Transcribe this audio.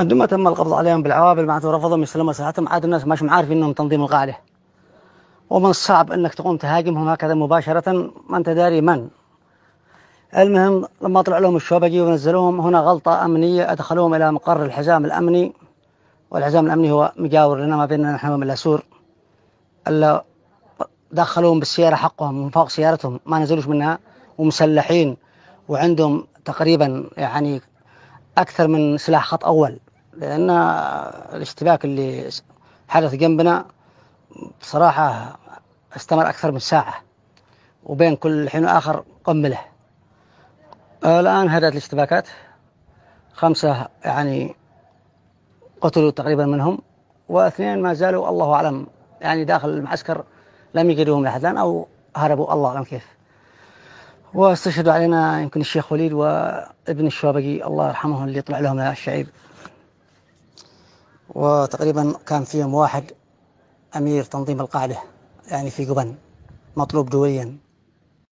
عندما تم القبض عليهم بالعوابل معناته رفضوا يسلموا سلعتهم عاد الناس مش عارفين انهم تنظيم القاعده ومن الصعب انك تقوم تهاجمهم هكذا مباشره ما انت داري من المهم لما طلع لهم الشوبجي ونزلوهم هنا غلطه امنيه ادخلوهم الى مقر الحزام الامني والحزام الامني هو مجاور لنا ما بيننا نحن من الاسور الا دخلوهم بالسياره حقهم من فوق سيارتهم ما نزلوش منها ومسلحين وعندهم تقريبا يعني اكثر من سلاح خط اول لأن الاشتباك اللي حدث جنبنا بصراحة استمر أكثر من ساعة وبين كل حين واخر قمله الآن هدأت الاشتباكات خمسة يعني قتلوا تقريبا منهم واثنين ما زالوا الله أعلم يعني داخل المعسكر لم يجدوهم لحد الآن أو هربوا الله أعلم كيف واستشهدوا علينا يمكن الشيخ وليد وابن الشوابقي الله يرحمه اللي طلع لهم الشعيب وتقريبا كان فيهم واحد أمير تنظيم القاعدة يعني في قبن مطلوب دوليا